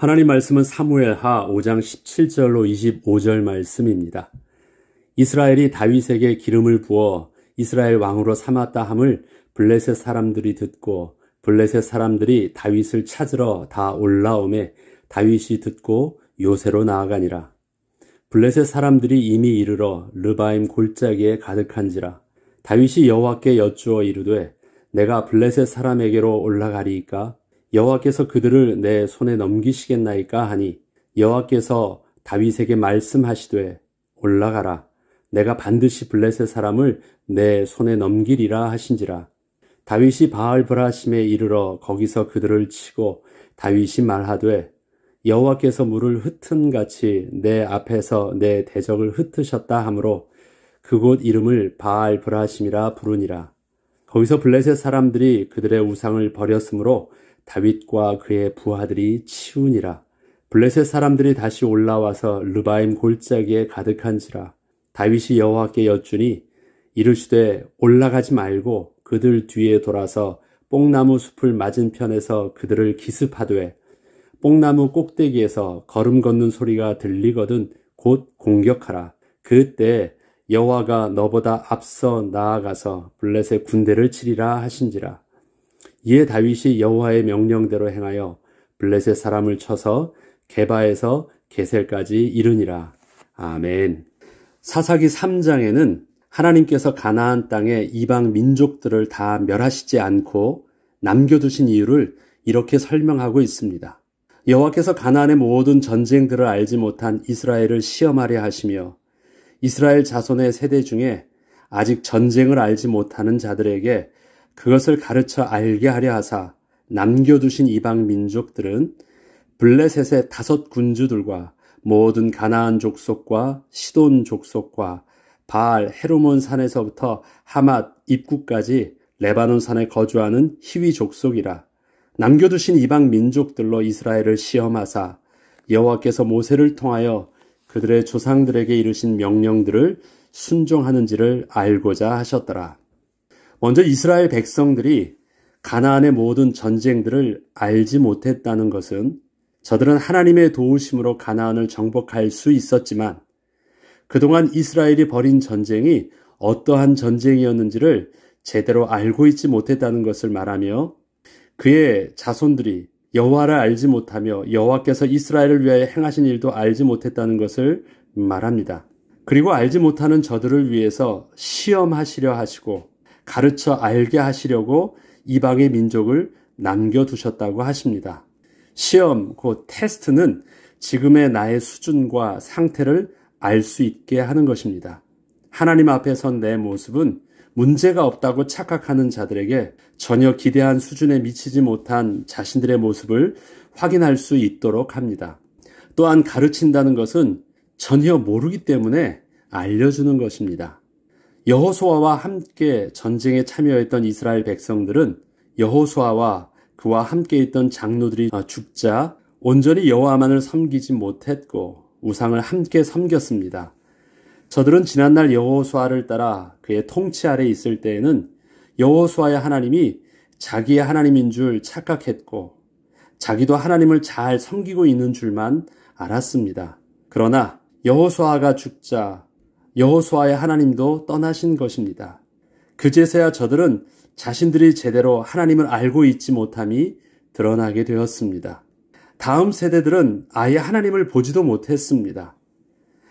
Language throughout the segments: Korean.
하나님 말씀은 사무엘하 5장 17절로 25절 말씀입니다. 이스라엘이 다윗에게 기름을 부어 이스라엘 왕으로 삼았다 함을 블레셋 사람들이 듣고 블레셋 사람들이 다윗을 찾으러 다 올라오매 다윗이 듣고 요새로 나아가니라. 블레셋 사람들이 이미 이르러 르바임 골짜기에 가득한지라. 다윗이 여호와께 여쭈어 이르되 내가 블레셋 사람에게로 올라가리이까 여호와께서 그들을 내 손에 넘기시겠나이까 하니 여호와께서 다윗에게 말씀하시되 올라가라 내가 반드시 블레셋 사람을 내 손에 넘기리라 하신지라 다윗이 바알 브라심에 이르러 거기서 그들을 치고 다윗이 말하되 여호와께서 물을 흩은 같이 내 앞에서 내 대적을 흩으셨다 하므로 그곳 이름을 바알 브라심이라 부르니라 거기서 블레셋 사람들이 그들의 우상을 버렸으므로 다윗과 그의 부하들이 치우니라. 블레셋 사람들이 다시 올라와서 르바임 골짜기에 가득한지라. 다윗이 여호와께 여쭈니 이르시되 올라가지 말고 그들 뒤에 돌아서 뽕나무 숲을 맞은편에서 그들을 기습하되 뽕나무 꼭대기에서 걸음 걷는 소리가 들리거든 곧 공격하라. 그때 여호와가 너보다 앞서 나아가서 블렛의 군대를 치리라 하신지라. 이에 예 다윗이 여호와의 명령대로 행하여 블레셋 사람을 쳐서 개바에서 개셀까지 이르니라. 아멘. 사사기 3장에는 하나님께서 가나안 땅의 이방 민족들을 다 멸하시지 않고 남겨두신 이유를 이렇게 설명하고 있습니다. 여호와께서 가나안의 모든 전쟁들을 알지 못한 이스라엘을 시험하려 하시며 이스라엘 자손의 세대 중에 아직 전쟁을 알지 못하는 자들에게 그것을 가르쳐 알게 하려 하사 남겨두신 이방 민족들은 블레셋의 다섯 군주들과 모든 가나안 족속과 시돈 족속과 바알 헤르몬 산에서부터 하맛 입구까지 레바논 산에 거주하는 희위 족속이라 남겨두신 이방 민족들로 이스라엘을 시험하사 여호와께서 모세를 통하여 그들의 조상들에게 이르신 명령들을 순종하는지를 알고자 하셨더라. 먼저 이스라엘 백성들이 가나안의 모든 전쟁들을 알지 못했다는 것은 저들은 하나님의 도우심으로 가나안을 정복할 수 있었지만 그동안 이스라엘이 벌인 전쟁이 어떠한 전쟁이었는지를 제대로 알고 있지 못했다는 것을 말하며 그의 자손들이 여호와를 알지 못하며 여호와께서 이스라엘을 위하여 행하신 일도 알지 못했다는 것을 말합니다. 그리고 알지 못하는 저들을 위해서 시험하시려 하시고 가르쳐 알게 하시려고 이방의 민족을 남겨두셨다고 하십니다. 시험, 곧그 테스트는 지금의 나의 수준과 상태를 알 수 있게 하는 것입니다. 하나님 앞에 선 내 모습은 문제가 없다고 착각하는 자들에게 전혀 기대한 수준에 미치지 못한 자신들의 모습을 확인할 수 있도록 합니다. 또한 가르친다는 것은 전혀 모르기 때문에 알려주는 것입니다. 여호수아와 함께 전쟁에 참여했던 이스라엘 백성들은 여호수아와 그와 함께 있던 장로들이 아, 죽자 온전히 여호와만을 섬기지 못했고 우상을 함께 섬겼습니다. 저들은 지난날 여호수아를 따라 그의 통치 아래 있을 때에는 여호수아의 하나님이 자기의 하나님인 줄 착각했고 자기도 하나님을 잘 섬기고 있는 줄만 알았습니다. 그러나 여호수아가 죽자 여호수아의 하나님도 떠나신 것입니다. 그제서야 저들은 자신들이 제대로 하나님을 알고 있지 못함이 드러나게 되었습니다. 다음 세대들은 아예 하나님을 보지도 못했습니다.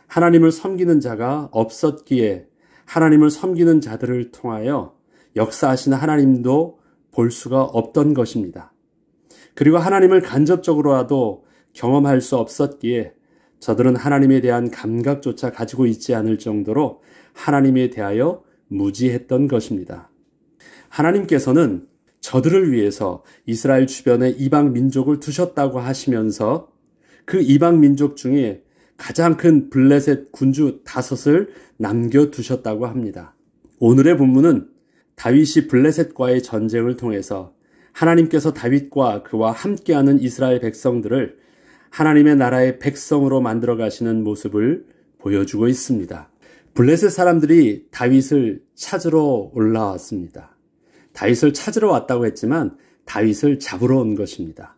하나님을 섬기는 자가 없었기에 하나님을 섬기는 자들을 통하여 역사하신 하나님도 볼 수가 없던 것입니다. 그리고 하나님을 간접적으로라도 경험할 수 없었기에 저들은 하나님에 대한 감각조차 가지고 있지 않을 정도로 하나님에 대하여 무지했던 것입니다. 하나님께서는 저들을 위해서 이스라엘 주변에 이방 민족을 두셨다고 하시면서 그 이방 민족 중에 가장 큰 블레셋 군주 다섯을 남겨 두셨다고 합니다. 오늘의 본문은 다윗이 블레셋과의 전쟁을 통해서 하나님께서 다윗과 그와 함께하는 이스라엘 백성들을 하나님의 나라의 백성으로 만들어 가시는 모습을 보여주고 있습니다. 블레셋 사람들이 다윗을 찾으러 올라왔습니다. 다윗을 찾으러 왔다고 했지만 다윗을 잡으러 온 것입니다.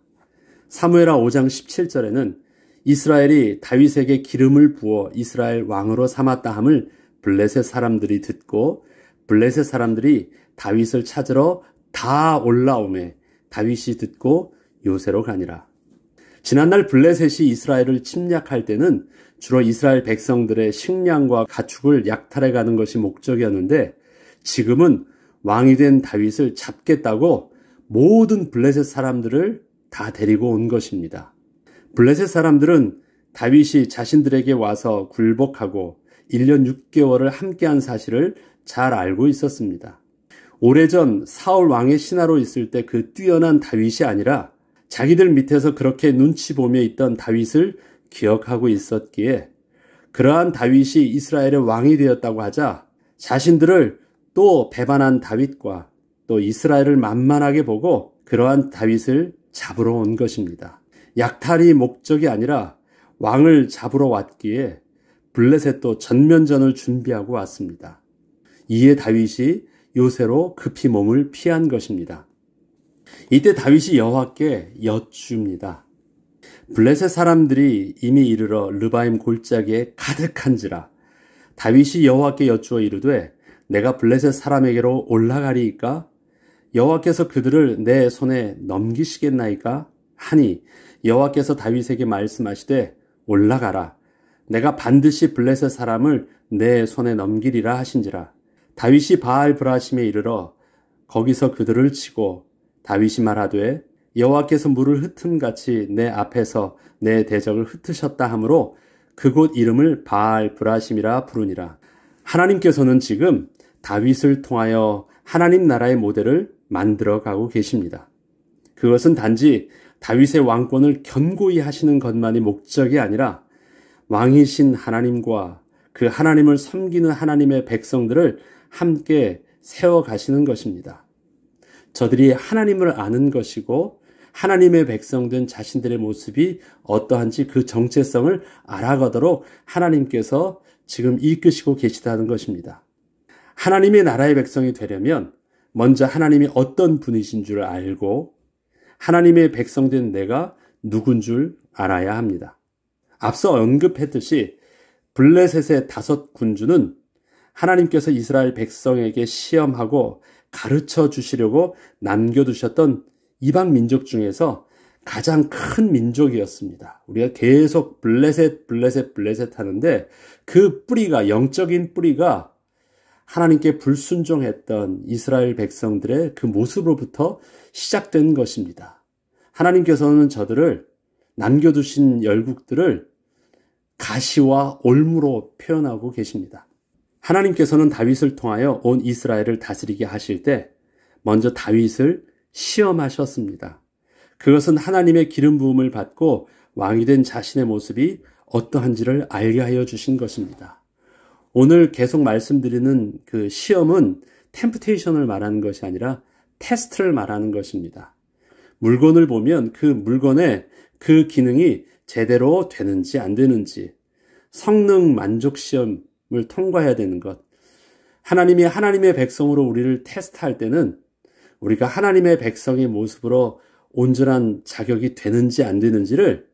사무엘하 5장 17절에는 이스라엘이 다윗에게 기름을 부어 이스라엘 왕으로 삼았다 함을 블레셋 사람들이 듣고 블레셋 사람들이 다윗을 찾으러 다 올라오매 다윗이 듣고 요새로 가니라. 지난날 블레셋이 이스라엘을 침략할 때는 주로 이스라엘 백성들의 식량과 가축을 약탈해 가는 것이 목적이었는데 지금은 왕이 된 다윗을 잡겠다고 모든 블레셋 사람들을 다 데리고 온 것입니다. 블레셋 사람들은 다윗이 자신들에게 와서 굴복하고 1년 6개월을 함께한 사실을 잘 알고 있었습니다. 오래전 사울 왕의 신하로 있을 때 그 뛰어난 다윗이 아니라 자기들 밑에서 그렇게 눈치 보며 있던 다윗을 기억하고 있었기에 그러한 다윗이 이스라엘의 왕이 되었다고 하자 자신들을 또 배반한 다윗과 또 이스라엘을 만만하게 보고 그러한 다윗을 잡으러 온 것입니다. 약탈이 목적이 아니라 왕을 잡으러 왔기에 블레셋도 전면전을 준비하고 왔습니다. 이에 다윗이 요새로 급히 몸을 피한 것입니다. 이때 다윗이 여호와께 여쭙니다 블레셋 사람들이 이미 이르러 르바임 골짜기에 가득한지라 다윗이 여호와께 여쭈어 이르되 내가 블레셋 사람에게로 올라가리이까 여호와께서 그들을 내 손에 넘기시겠나이까 하니 여호와께서 다윗에게 말씀하시되 올라가라 내가 반드시 블레셋 사람을 내 손에 넘기리라 하신지라 다윗이 바알 브라심에 이르러 거기서 그들을 치고 다윗이 말하되 여호와께서 물을 흩음 같이 내 앞에서 내 대적을 흩으셨다 하므로 그곳 이름을 바알 브라심이라 부르니라. 하나님께서는 지금 다윗을 통하여 하나님 나라의 모델을 만들어 가고 계십니다. 그것은 단지 다윗의 왕권을 견고히 하시는 것만이 목적이 아니라 왕이신 하나님과 그 하나님을 섬기는 하나님의 백성들을 함께 세워 가시는 것입니다. 저들이 하나님을 아는 것이고 하나님의 백성된 자신들의 모습이 어떠한지 그 정체성을 알아가도록 하나님께서 지금 이끄시고 계시다는 것입니다. 하나님의 나라의 백성이 되려면 먼저 하나님이 어떤 분이신 줄 알고 하나님의 백성된 내가 누군 줄 알아야 합니다. 앞서 언급했듯이 블레셋의 다섯 군주는 하나님께서 이스라엘 백성에게 시험하고 가르쳐 주시려고 남겨두셨던 이방 민족 중에서 가장 큰 민족이었습니다. 우리가 계속 블레셋, 블레셋, 블레셋 하는데 그 뿌리가, 영적인 뿌리가 하나님께 불순종했던 이스라엘 백성들의 그 모습으로부터 시작된 것입니다. 하나님께서는 저들을 남겨두신 열국들을 가시와 올무로 표현하고 계십니다. 하나님께서는 다윗을 통하여 온 이스라엘을 다스리게 하실 때 먼저 다윗을 시험하셨습니다. 그것은 하나님의 기름 부음을 받고 왕이 된 자신의 모습이 어떠한지를 알게 하여 주신 것입니다. 오늘 계속 말씀드리는 그 시험은 템프테이션을 말하는 것이 아니라 테스트를 말하는 것입니다. 물건을 보면 그 물건의 그 기능이 제대로 되는지 안 되는지 성능 만족 시험 통과해야 되는 것. 하나님이 하나님의 백성으로 우리를 테스트할 때는 우리가 하나님의 백성의 모습으로 온전한 자격이 되는지 안 되는지를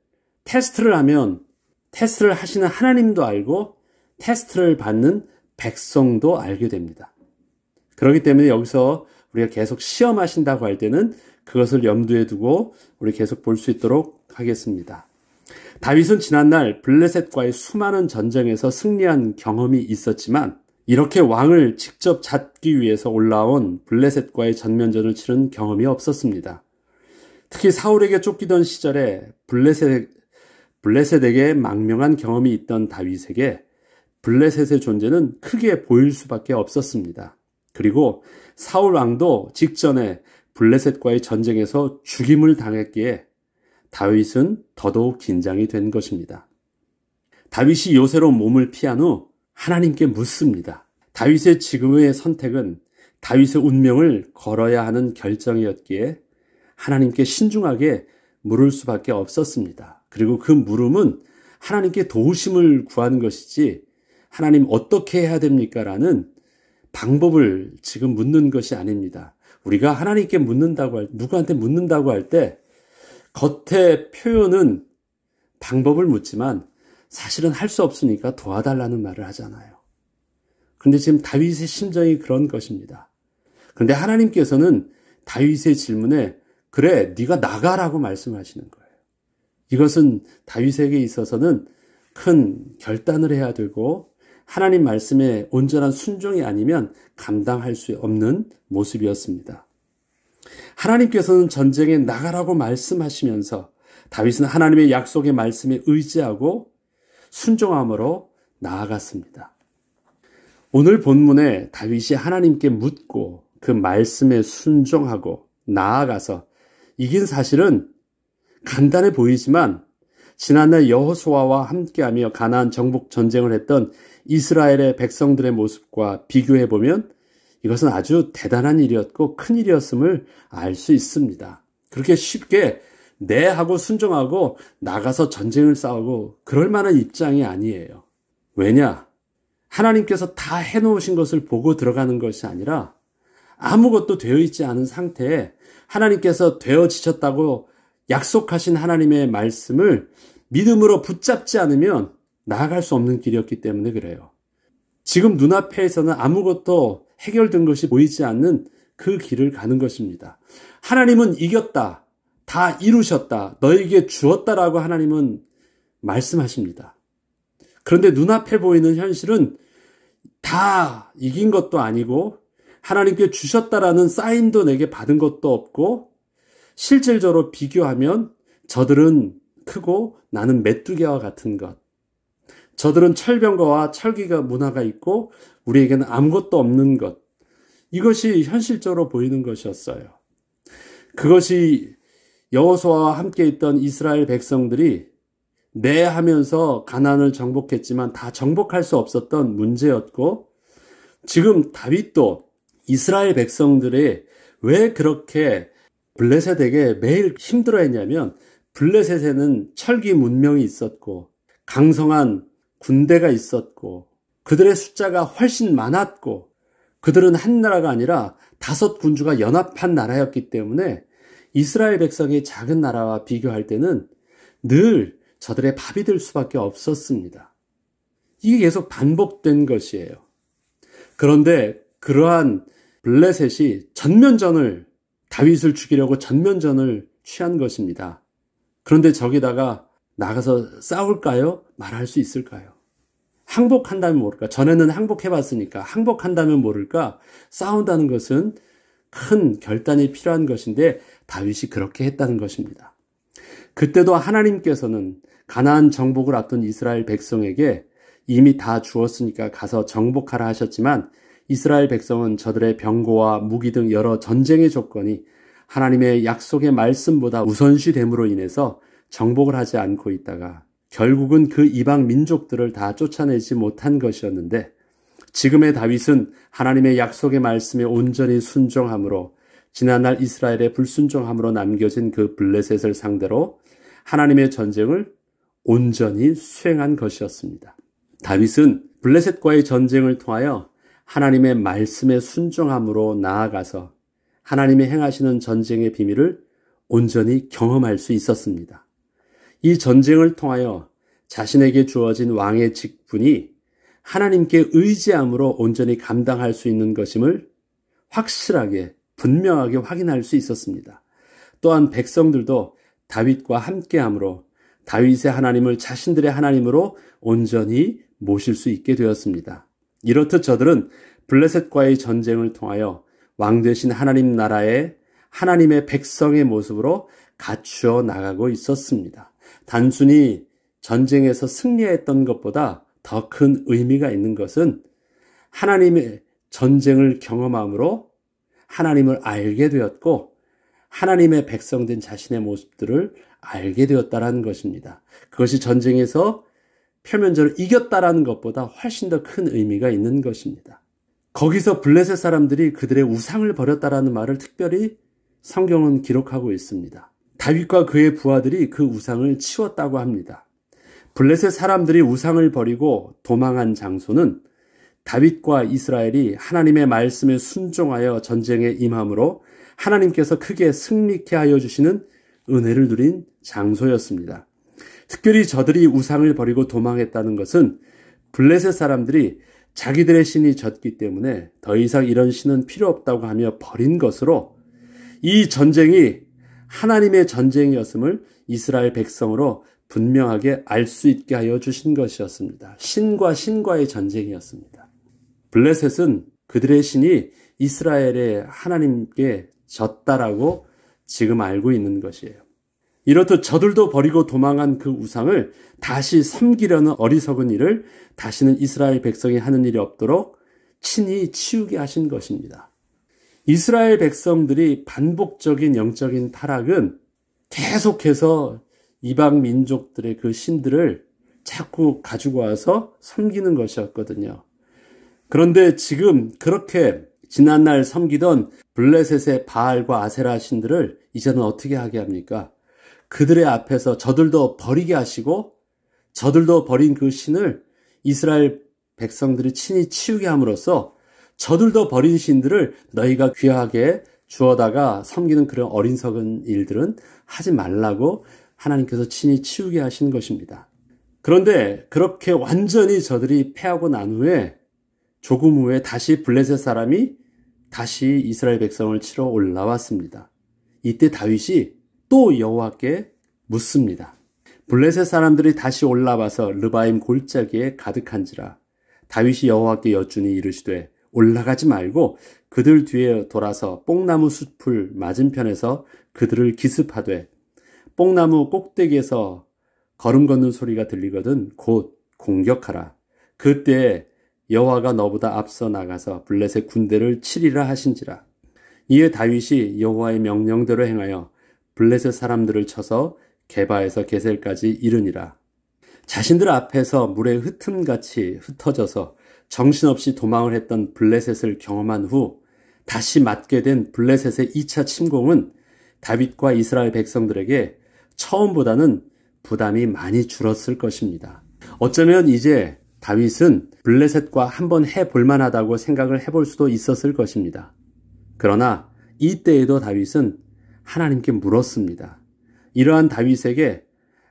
테스트를 하면 테스트를 하시는 하나님도 알고 테스트를 받는 백성도 알게 됩니다. 그렇기 때문에 여기서 우리가 계속 시험하신다고 할 때는 그것을 염두에 두고 우리 계속 볼 수 있도록 하겠습니다. 다윗은 지난날 블레셋과의 수많은 전쟁에서 승리한 경험이 있었지만 이렇게 왕을 직접 잡기 위해서 올라온 블레셋과의 전면전을 치른 경험이 없었습니다. 특히 사울에게 쫓기던 시절에 블레셋, 블레셋에게 망명한 경험이 있던 다윗에게 블레셋의 존재는 크게 보일 수밖에 없었습니다. 그리고 사울 왕도 직전에 블레셋과의 전쟁에서 죽임을 당했기에 다윗은 더더욱 긴장이 된 것입니다. 다윗이 요새로 몸을 피한 후 하나님께 묻습니다. 다윗의 지금의 선택은 다윗의 운명을 걸어야 하는 결정이었기에 하나님께 신중하게 물을 수밖에 없었습니다. 그리고 그 물음은 하나님께 도우심을 구한 것이지 하나님 어떻게 해야 됩니까? 라는 방법을 지금 묻는 것이 아닙니다. 우리가 하나님께 묻는다고 할, 누구한테 묻는다고 할때 겉에 표현은 방법을 묻지만 사실은 할 수 없으니까 도와달라는 말을 하잖아요. 그런데 지금 다윗의 심정이 그런 것입니다. 그런데 하나님께서는 다윗의 질문에 그래 네가 나가라고 말씀하시는 거예요. 이것은 다윗에게 있어서는 큰 결단을 해야 되고 하나님 말씀에 온전한 순종이 아니면 감당할 수 없는 모습이었습니다. 하나님께서는 전쟁에 나가라고 말씀하시면서 다윗은 하나님의 약속의 말씀에 의지하고 순종함으로 나아갔습니다. 오늘 본문에 다윗이 하나님께 묻고 그 말씀에 순종하고 나아가서 이긴 사실은 간단해 보이지만 지난날 여호수아와 함께하며 가나안 정복 전쟁을 했던 이스라엘의 백성들의 모습과 비교해 보면 이것은 아주 대단한 일이었고 큰 일이었음을 알 수 있습니다. 그렇게 쉽게 네 하고 순종하고 나가서 전쟁을 싸우고 그럴 만한 입장이 아니에요. 왜냐? 하나님께서 다 해놓으신 것을 보고 들어가는 것이 아니라 아무것도 되어 있지 않은 상태에 하나님께서 되어지셨다고 약속하신 하나님의 말씀을 믿음으로 붙잡지 않으면 나아갈 수 없는 길이었기 때문에 그래요. 지금 눈앞에서는 아무것도 해결된 것이 보이지 않는 그 길을 가는 것입니다. 하나님은 이겼다. 다 이루셨다. 너에게 주었다라고 하나님은 말씀하십니다. 그런데 눈앞에 보이는 현실은 다 이긴 것도 아니고 하나님께 주셨다라는 사인도 내게 받은 것도 없고 실질적으로 비교하면 저들은 크고 나는 메뚜기와 같은 것. 저들은 철병과 철기가 문화가 있고 우리에게는 아무것도 없는 것. 이것이 현실적으로 보이는 것이었어요. 그것이 여호수아와 함께 있던 이스라엘 백성들이 내네 하면서 가난을 정복했지만 다 정복할 수 없었던 문제였고 지금 다윗도 이스라엘 백성들이 왜 그렇게 블레셋에게 매일 힘들어했냐면 블레셋에는 철기 문명이 있었고 강성한 군대가 있었고 그들의 숫자가 훨씬 많았고 그들은 한 나라가 아니라 다섯 군주가 연합한 나라였기 때문에 이스라엘 백성이 작은 나라와 비교할 때는 늘 저들의 밥이 될 수밖에 없었습니다. 이게 계속 반복된 것이에요. 그런데 그러한 블레셋이 전면전을 다윗을 죽이려고 전면전을 취한 것입니다. 그런데 저기다가 나가서 싸울까요? 말할 수 있을까요? 항복한다면 모를까? 전에는 항복해봤으니까 항복한다면 모를까? 싸운다는 것은 큰 결단이 필요한 것인데 다윗이 그렇게 했다는 것입니다. 그때도 하나님께서는 가나안 정복을 앞둔 이스라엘 백성에게 이미 다 주었으니까 가서 정복하라 하셨지만 이스라엘 백성은 저들의 병고와 무기 등 여러 전쟁의 조건이 하나님의 약속의 말씀보다 우선시됨으로 인해서 정복을 하지 않고 있다가 결국은 그 이방 민족들을 다 쫓아내지 못한 것이었는데 지금의 다윗은 하나님의 약속의 말씀에 온전히 순종함으로 지난날 이스라엘의 불순종함으로 남겨진 그 블레셋을 상대로 하나님의 전쟁을 온전히 수행한 것이었습니다. 다윗은 블레셋과의 전쟁을 통하여 하나님의 말씀에 순종함으로 나아가서 하나님의 행하시는 전쟁의 비밀을 온전히 경험할 수 있었습니다. 이 전쟁을 통하여 자신에게 주어진 왕의 직분이 하나님께 의지함으로 온전히 감당할 수 있는 것임을 확실하게 분명하게 확인할 수 있었습니다. 또한 백성들도 다윗과 함께함으로 다윗의 하나님을 자신들의 하나님으로 온전히 모실 수 있게 되었습니다. 이렇듯 저들은 블레셋과의 전쟁을 통하여 왕 되신 하나님 나라의 하나님의 백성의 모습으로 갖추어 나가고 있었습니다. 단순히 전쟁에서 승리했던 것보다 더 큰 의미가 있는 것은 하나님의 전쟁을 경험함으로 하나님을 알게 되었고 하나님의 백성된 자신의 모습들을 알게 되었다라는 것입니다. 그것이 전쟁에서 표면적으로 이겼다라는 것보다 훨씬 더 큰 의미가 있는 것입니다. 거기서 블레셋 사람들이 그들의 우상을 버렸다라는 말을 특별히 성경은 기록하고 있습니다. 다윗과 그의 부하들이 그 우상을 치웠다고 합니다. 블레셋 사람들이 우상을 버리고 도망한 장소는 다윗과 이스라엘이 하나님의 말씀에 순종하여 전쟁에 임함으로 하나님께서 크게 승리케 하여 주시는 은혜를 누린 장소였습니다. 특별히 저들이 우상을 버리고 도망했다는 것은 블레셋 사람들이 자기들의 신이 졌기 때문에 더 이상 이런 신은 필요 없다고 하며 버린 것으로 이 전쟁이 하나님의 전쟁이었음을 이스라엘 백성으로 분명하게 알 수 있게 하여 주신 것이었습니다. 신과 신과의 전쟁이었습니다. 블레셋은 그들의 신이 이스라엘의 하나님께 졌다라고 지금 알고 있는 것이에요. 이렇듯 저들도 버리고 도망한 그 우상을 다시 섬기려는 어리석은 일을 다시는 이스라엘 백성이 하는 일이 없도록 친히 치우게 하신 것입니다. 이스라엘 백성들이 반복적인 영적인 타락은 계속해서 이방 민족들의 그 신들을 자꾸 가지고 와서 섬기는 것이었거든요. 그런데 지금 그렇게 지난날 섬기던 블레셋의 바알과 아세라 신들을 이제는 어떻게 하게 합니까? 그들의 앞에서 저들도 버리게 하시고 저들도 버린 그 신을 이스라엘 백성들이 친히 치우게 함으로써 저들도 버린 신들을 너희가 귀하게 주어다가 섬기는 그런 어린석은 일들은 하지 말라고 하나님께서 친히 치우게 하신 것입니다. 그런데 그렇게 완전히 저들이 패하고 난 후에 조금 후에 다시 블레셋 사람이 다시 이스라엘 백성을 치러 올라왔습니다. 이때 다윗이 또 여호와께 묻습니다. 블레셋 사람들이 다시 올라와서 르바임 골짜기에 가득한지라 다윗이 여호와께 여쭈니 이르시되 올라가지 말고 그들 뒤에 돌아서 뽕나무 숲을 맞은편에서 그들을 기습하되 뽕나무 꼭대기에서 걸음 걷는 소리가 들리거든 곧 공격하라. 그때 여호와가 너보다 앞서 나가서 블레셋 군대를 치리라 하신지라. 이에 다윗이 여호와의 명령대로 행하여 블레셋 사람들을 쳐서 개바에서 개셀까지 이르니라. 자신들 앞에서 물에 흩음같이 흩어져서 정신없이 도망을 했던 블레셋을 경험한 후 다시 맞게 된 블레셋의 2차 침공은 다윗과 이스라엘 백성들에게 처음보다는 부담이 많이 줄었을 것입니다. 어쩌면 이제 다윗은 블레셋과 한번 해볼 만하다고 생각을 해볼 수도 있었을 것입니다. 그러나 이때에도 다윗은 하나님께 물었습니다. 이러한 다윗에게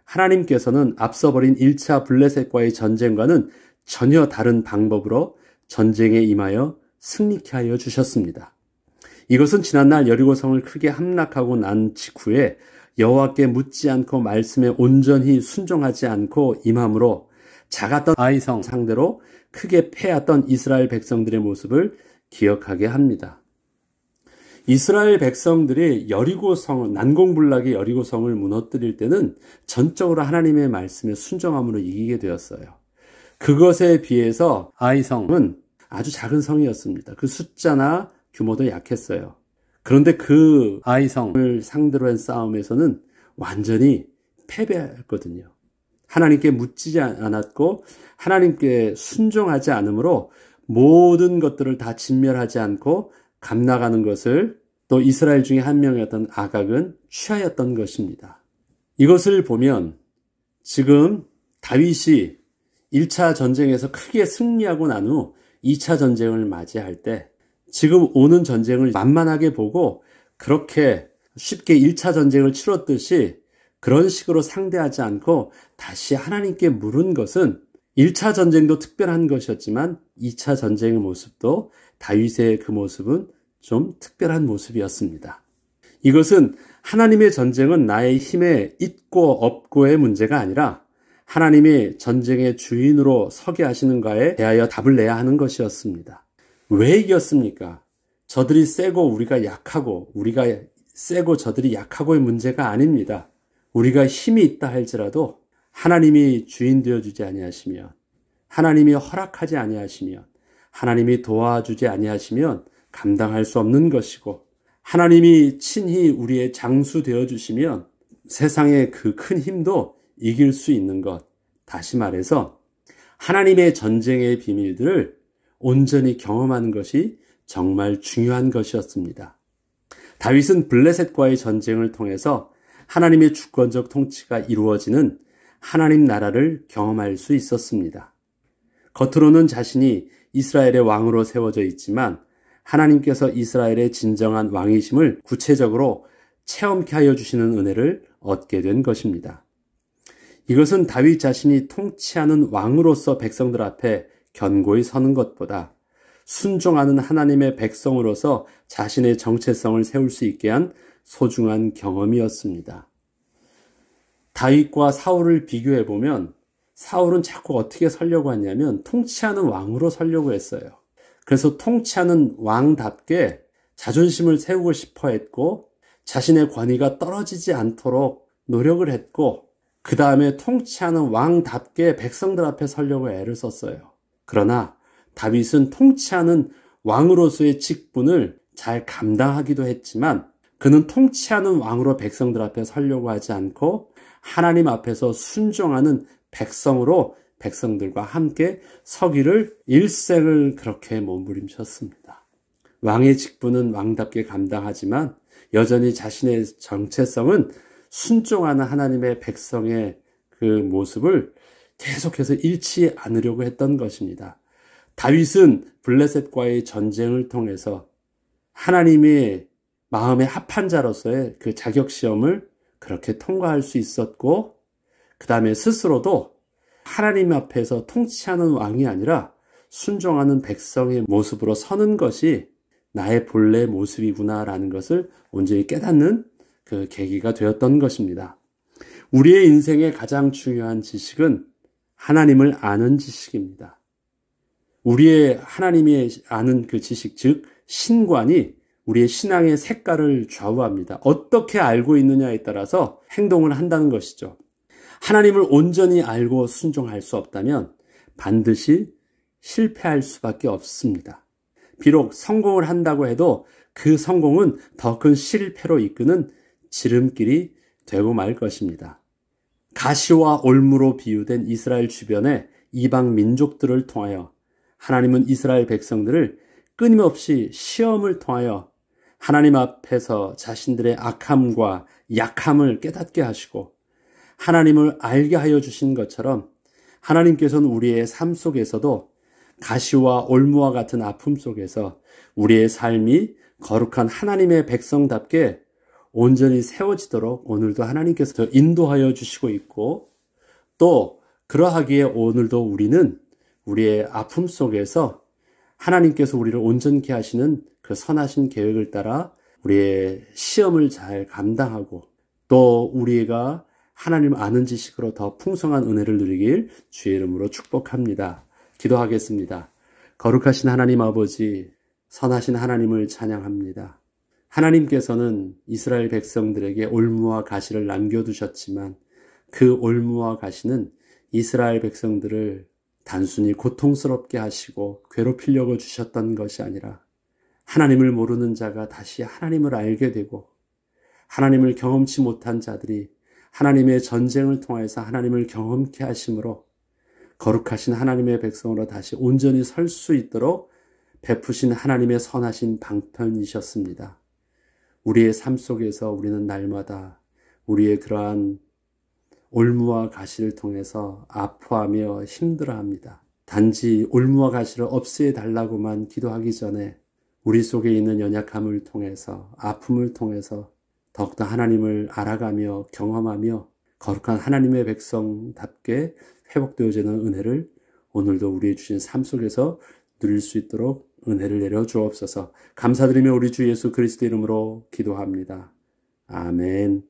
하나님께서는 앞서 버린 1차 블레셋과의 전쟁과는 전혀 다른 방법으로 전쟁에 임하여 승리케 하여 주셨습니다. 이것은 지난날 여리고성을 크게 함락하고 난 직후에 여호와께 묻지 않고 말씀에 온전히 순종하지 않고 임함으로 작았던 아이성 상대로 크게 패했던 이스라엘 백성들의 모습을 기억하게 합니다. 이스라엘 백성들이 여리고성 난공불락의 여리고성을 무너뜨릴 때는 전적으로 하나님의 말씀에 순종함으로 이기게 되었어요. 그것에 비해서 아이성은 아주 작은 성이었습니다. 그 숫자나 규모도 약했어요. 그런데 그 아이성을 상대로 한 싸움에서는 완전히 패배했거든요. 하나님께 묻지 않았고 하나님께 순종하지 않으므로 모든 것들을 다 진멸하지 않고 감나가는 것을 또 이스라엘 중에 한 명이었던 아각은 취하였던 것입니다. 이것을 보면 지금 다윗이 1차 전쟁에서 크게 승리하고 난 후 2차 전쟁을 맞이할 때 지금 오는 전쟁을 만만하게 보고 그렇게 쉽게 1차 전쟁을 치렀듯이 그런 식으로 상대하지 않고 다시 하나님께 물은 것은 1차 전쟁도 특별한 것이었지만 2차 전쟁의 모습도 다윗의 그 모습은 좀 특별한 모습이었습니다. 이것은 하나님의 전쟁은 나의 힘에 있고 없고의 문제가 아니라 하나님이 전쟁의 주인으로 서게 하시는가에 대하여 답을 내야 하는 것이었습니다. 왜 이겼습니까? 저들이 세고 우리가 약하고 우리가 세고 저들이 약하고의 문제가 아닙니다. 우리가 힘이 있다 할지라도 하나님이 주인 되어 주지 아니하시면 하나님이 허락하지 아니하시면 하나님이 도와주지 아니하시면 감당할 수 없는 것이고 하나님이 친히 우리의 장수 되어 주시면 세상의 그 큰 힘도 이길 수 있는 것. 다시 말해서 하나님의 전쟁의 비밀들을 온전히 경험하는 것이 정말 중요한 것이었습니다. 다윗은 블레셋과의 전쟁을 통해서 하나님의 주권적 통치가 이루어지는 하나님 나라를 경험할 수 있었습니다. 겉으로는 자신이 이스라엘의 왕으로 세워져 있지만 하나님께서 이스라엘의 진정한 왕이심을 구체적으로 체험케 하여 주시는 은혜를 얻게 된 것입니다. 이것은 다윗 자신이 통치하는 왕으로서 백성들 앞에 견고히 서는 것보다 순종하는 하나님의 백성으로서 자신의 정체성을 세울 수 있게 한 소중한 경험이었습니다. 다윗과 사울을 비교해 보면 사울은 자꾸 어떻게 살려고 하냐면 통치하는 왕으로 살려고 했어요. 그래서 통치하는 왕답게 자존심을 세우고 싶어 했고 자신의 권위가 떨어지지 않도록 노력을 했고 그 다음에 통치하는 왕답게 백성들 앞에 서려고 애를 썼어요. 그러나 다윗은 통치하는 왕으로서의 직분을 잘 감당하기도 했지만 그는 통치하는 왕으로 백성들 앞에 서려고 하지 않고 하나님 앞에서 순종하는 백성으로 백성들과 함께 서기를 일생을 그렇게 몸부림쳤습니다. 왕의 직분은 왕답게 감당하지만 여전히 자신의 정체성은 순종하는 하나님의 백성의 그 모습을 계속해서 잃지 않으려고 했던 것입니다. 다윗은 블레셋과의 전쟁을 통해서 하나님의 마음에 합한 자로서의 그 자격 시험을 그렇게 통과할 수 있었고 그 다음에 스스로도 하나님 앞에서 통치하는 왕이 아니라 순종하는 백성의 모습으로 서는 것이 나의 본래 모습이구나라는 것을 온전히 깨닫는 그 계기가 되었던 것입니다. 우리의 인생의 가장 중요한 지식은 하나님을 아는 지식입니다. 우리의 하나님이 아는 그 지식, 즉, 신관이 우리의 신앙의 색깔을 좌우합니다. 어떻게 알고 있느냐에 따라서 행동을 한다는 것이죠. 하나님을 온전히 알고 순종할 수 없다면 반드시 실패할 수밖에 없습니다. 비록 성공을 한다고 해도 그 성공은 더 큰 실패로 이끄는 지름길이 되고 말 것입니다. 가시와 올무로 비유된 이스라엘 주변의 이방 민족들을 통하여 하나님은 이스라엘 백성들을 끊임없이 시험을 통하여 하나님 앞에서 자신들의 악함과 약함을 깨닫게 하시고 하나님을 알게 하여 주신 것처럼 하나님께서는 우리의 삶 속에서도 가시와 올무와 같은 아픔 속에서 우리의 삶이 거룩한 하나님의 백성답게 온전히 세워지도록 오늘도 하나님께서 인도하여 주시고 있고 또 그러하기에 오늘도 우리는 우리의 아픔 속에서 하나님께서 우리를 온전케 하시는 그 선하신 계획을 따라 우리의 시험을 잘 감당하고 또 우리가 하나님 아는 지식으로 더 풍성한 은혜를 누리길 주의 이름으로 축복합니다. 기도하겠습니다. 거룩하신 하나님 아버지, 선하신 하나님을 찬양합니다. 하나님께서는 이스라엘 백성들에게 올무와 가시를 남겨두셨지만 그 올무와 가시는 이스라엘 백성들을 단순히 고통스럽게 하시고 괴롭히려고 주셨던 것이 아니라 하나님을 모르는 자가 다시 하나님을 알게 되고 하나님을 경험치 못한 자들이 하나님의 전쟁을 통해서 하나님을 경험케 하심으로 거룩하신 하나님의 백성으로 다시 온전히 설 수 있도록 베푸신 하나님의 선하신 방편이셨습니다. 우리의 삶 속에서 우리는 날마다 우리의 그러한 올무와 가시를 통해서 아파하며 힘들어합니다. 단지 올무와 가시를 없애 달라고만 기도하기 전에 우리 속에 있는 연약함을 통해서 아픔을 통해서 더욱더 하나님을 알아가며 경험하며 거룩한 하나님의 백성답게 회복되어지는 은혜를 오늘도 우리의 주신 삶 속에서 누릴 수 있도록 은혜를 내려 주옵소서. 감사드리며 우리 주 예수 그리스도 이름으로 기도합니다. 아멘.